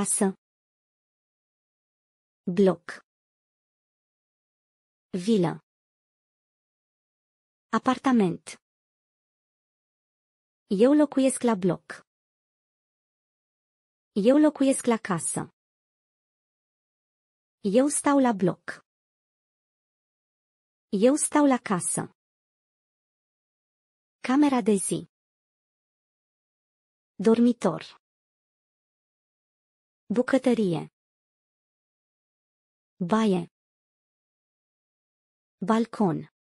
Casă. Bloc. Vilă. Apartament. Eu locuiesc la bloc. Eu locuiesc la casă. Eu stau la bloc. Eu stau la casă. Camera de zi. Dormitor. Bucătărie. Baie. Balcon.